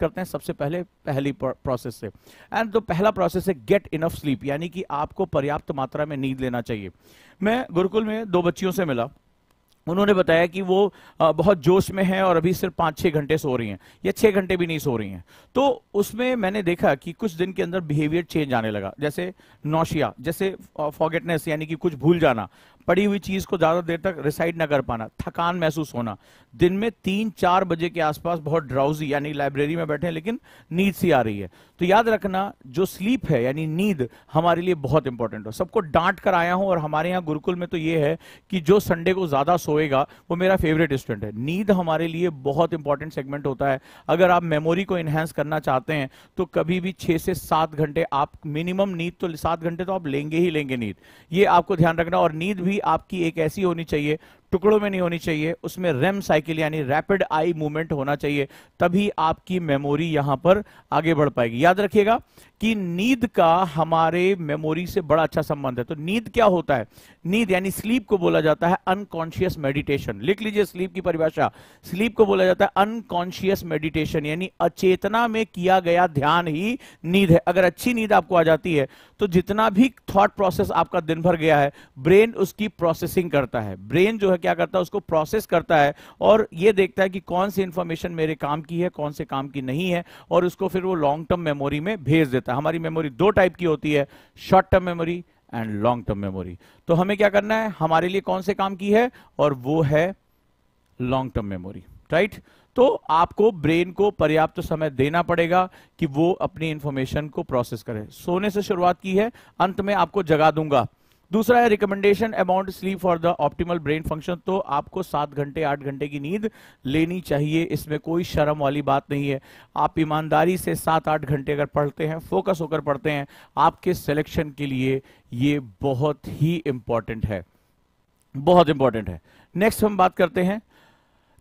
करते हैं सबसे पहले पहली प्रोसेस से एंड तो पहला प्रोसेस है गेट इनफ स्लीप यानी कि आपको पर्याप्त मात्रा में नींद लेना चाहिए मैं गुरुकुल में दो बच्चियों से मिला उन्होंने बताया कि वो बहुत जोश में हैं और अभी सिर्फ पाँच छः घंटे सो रही हैं या छः घंटे भी नहीं सो रही हैं तो उसमें मैंने देखा कि कुछ दिन के अंदर बिहेवियर चेंज आने लगा जैसे नौशिया जैसे फॉगेटनेस यानी कि कुछ भूल जाना पड़ी हुई चीज को ज्यादा देर तक रिसाइड ना कर पाना थकान महसूस होना दिन में तीन चार बजे के आसपास बहुत ड्राउजी यानी लाइब्रेरी में बैठे हैं लेकिन नींद सी आ रही है तो याद रखना जो स्लीप है यानी नींद हमारे लिए बहुत इंपॉर्टेंट हो सबको डांट कर आया हूं और हमारे यहाँ गुरुकुल में तो ये है कि जो संडे को ज्यादा सोएगा वो मेरा फेवरेट स्टूडेंट है नींद हमारे लिए बहुत इंपॉर्टेंट सेगमेंट होता है अगर आप मेमोरी को इन्हेंस करना चाहते हैं तो कभी भी छह से सात घंटे आप मिनिमम नींद तो सात घंटे तो आप लेंगे ही लेंगे नींद ये आपको ध्यान रखना और नींद भी भी आपकी एक ऐसी होनी चाहिए टुकड़ों में नहीं होनी चाहिए उसमें रेम साइकिल यानी रैपिड आई मूवमेंट होना चाहिए तभी आपकी मेमोरी यहां पर आगे बढ़ पाएगी याद रखिएगा कि नींद का हमारे मेमोरी से बड़ा अच्छा संबंध है तो नींद क्या होता है नींद यानी स्लीप को बोला जाता है अनकॉन्शियस मेडिटेशन लिख लीजिए स्लीप की परिभाषा स्लीप को बोला जाता है अनकॉन्शियस मेडिटेशन यानी अचेतना में किया गया ध्यान ही नींद है अगर अच्छी नींद आपको आ जाती है तो जितना भी थॉट प्रोसेस आपका दिन भर गया है ब्रेन उसकी प्रोसेसिंग करता है ब्रेन जो है क्या करता है उसको प्रोसेस करता है और ये देखता है कि कौन सी इन्फॉर्मेशन मेरे काम की है कौन से काम की नहीं है और उसको फिर वो लॉन्ग टर्म मेमोरी में भेज देता है हमारी मेमोरी दो टाइप की होती है short term memory and long term memory तो हमें क्या करना है हमारे लिए कौन से काम की है और वो है लॉन्ग टर्म मेमोरी राइट तो आपको ब्रेन को पर्याप्त तो समय देना पड़ेगा कि वो अपनी इंफॉर्मेशन को प्रोसेस करे सोने से शुरुआत की है अंत में आपको जगा दूंगा दूसरा है recommendation amount sleep for the optimal brain function तो आपको सात घंटे आठ घंटे की नींद लेनी चाहिए इसमें कोई शर्म वाली बात नहीं है आप ईमानदारी से सात आठ घंटे अगर पढ़ते हैं फोकस होकर पढ़ते हैं आपके सिलेक्शन के लिए ये बहुत ही इंपॉर्टेंट है बहुत इंपॉर्टेंट है नेक्स्ट हम बात करते हैं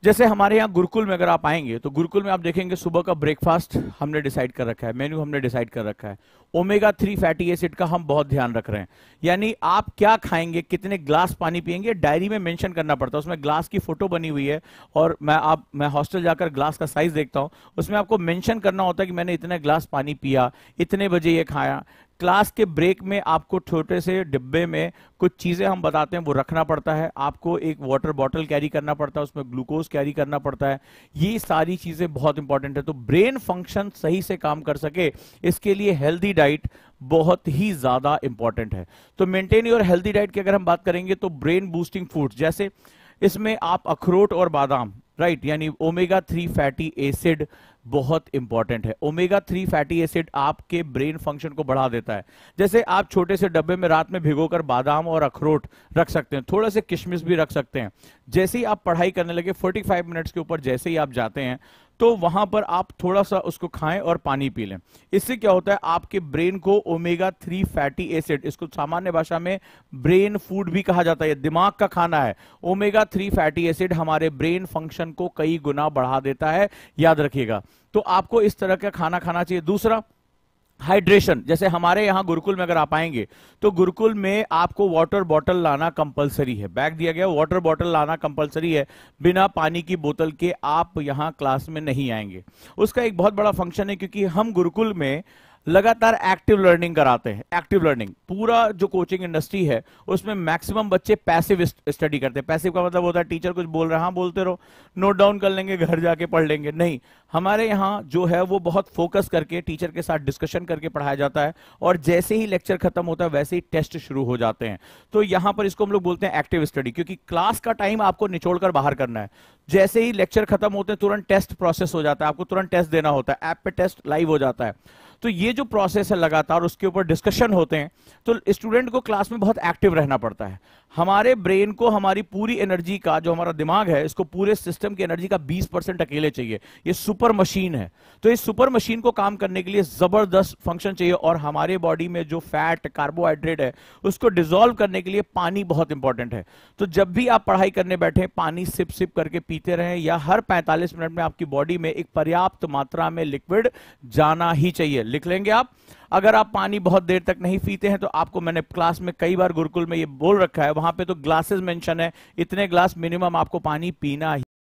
जैसे हमारे यहाँ गुरुकुल में अगर आप आएंगे तो गुरुकुल में आप देखेंगे सुबह का ब्रेकफास्ट हमने डिसाइड कर रखा है मेन्यू हमने डिसाइड कर रखा है ओमेगा थ्री फैटी एसिड का हम बहुत ध्यान रख रहे हैं यानी आप क्या खाएंगे कितने ग्लास पानी पियेंगे डायरी में मेंशन करना पड़ता है उसमें ग्लास की फोटो बनी हुई है और मैं आप मैं हॉस्टल जाकर ग्लास का साइज देखता हूँ उसमें आपको मेंशन करना होता है कि मैंने इतने ग्लास पानी पिया इतने बजे ये खाया क्लास के ब्रेक में आपको छोटे से डिब्बे में कुछ चीज़ें हम बताते हैं वो रखना पड़ता है आपको एक वाटर बॉटल कैरी करना पड़ता है उसमें ग्लूकोज कैरी करना पड़ता है ये सारी चीज़ें बहुत इंपॉर्टेंट है तो ब्रेन फंक्शन सही से काम कर सके इसके लिए हेल्दी डाइट बहुत ही ज़्यादा इंपॉर्टेंट है तो मेंटेन योर हेल्दी डाइट की अगर हम बात करेंगे तो ब्रेन बूस्टिंग फूड जैसे इसमें आप अखरोट और बादाम राइट right, यानी ओमेगा थ्री फैटी एसिड बहुत इंपॉर्टेंट है ओमेगा थ्री फैटी एसिड आपके ब्रेन फंक्शन को बढ़ा देता है जैसे आप छोटे से डब्बे में रात में भिगोकर बादाम और अखरोट रख सकते हैं थोड़ा से किशमिश भी रख सकते हैं जैसे ही आप पढ़ाई करने लगे 45 मिनट्स के ऊपर जैसे ही आप जाते हैं तो वहां पर आप थोड़ा सा उसको खाएं और पानी पी लें इससे क्या होता है आपके ब्रेन को ओमेगा थ्री फैटी एसिड इसको सामान्य भाषा में ब्रेन फूड भी कहा जाता है दिमाग का खाना है ओमेगा थ्री फैटी एसिड हमारे ब्रेन फंक्शन को कई गुना बढ़ा देता है याद रखिएगा तो आपको इस तरह का खाना खाना चाहिए दूसरा हाइड्रेशन जैसे हमारे यहाँ गुरुकुल में अगर आप आएंगे तो गुरुकुल में आपको वाटर बॉटल लाना कंपलसरी है बैग दिया गया वाटर बॉटल लाना कंपलसरी है बिना पानी की बोतल के आप यहाँ क्लास में नहीं आएंगे उसका एक बहुत बड़ा फंक्शन है क्योंकि हम गुरुकुल में लगातार एक्टिव लर्निंग कराते हैं एक्टिव लर्निंग पूरा जो कोचिंग इंडस्ट्री है उसमें मैक्सिमम बच्चे पैसिव स्टडी करते हैं पैसिव का मतलब होता है टीचर कुछ बोल रहा है हाँ बोलते रहो नोट डाउन कर लेंगे घर जाके पढ़ लेंगे नहीं हमारे यहाँ जो है वो बहुत फोकस करके टीचर के साथ डिस्कशन करके पढ़ाया जाता है और जैसे ही लेक्चर खत्म होता है वैसे ही टेस्ट शुरू हो जाते हैं तो यहाँ पर इसको हम लोग बोलते हैं एक्टिव स्टडी क्योंकि क्लास का टाइम आपको निचोड़ कर बाहर करना है जैसे ही लेक्चर खत्म होते हैं तुरंत टेस्ट प्रोसेस हो जाता है आपको तुरंत टेस्ट देना होता है ऐप पे टेस्ट लाइव हो जाता है तो ये जो प्रोसेस है लगातार उसके ऊपर डिस्कशन होते हैं तो स्टूडेंट को क्लास में बहुत एक्टिव रहना पड़ता है हमारे ब्रेन को हमारी पूरी एनर्जी का जो हमारा दिमाग है इसको पूरे सिस्टम की एनर्जी का 20 परसेंट अकेले चाहिए ये सुपर सुपर मशीन है तो इस सुपर मशीन को काम करने के लिए जबरदस्त फंक्शन चाहिए और हमारे बॉडी में जो फैट कार्बोहाइड्रेट है उसको डिजोल्व करने के लिए पानी बहुत इंपॉर्टेंट है तो जब भी आप पढ़ाई करने बैठे पानी सिप सिप करके पीते रहें या हर 45 मिनट में आपकी बॉडी में एक पर्याप्त मात्रा में लिक्विड जाना ही चाहिए लिख लेंगे आप अगर आप पानी बहुत देर तक नहीं पीते हैं तो आपको मैंने क्लास में कई बार गुरुकुल में ये बोल रखा है वहां पे तो ग्लासेस मेंशन है इतने ग्लास मिनिमम आपको पानी पीना ही